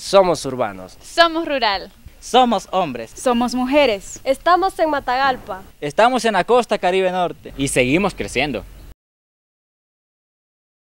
Somos urbanos. Somos rural. Somos hombres. Somos mujeres. Estamos en Matagalpa. Estamos en la costa Caribe Norte. Y seguimos creciendo.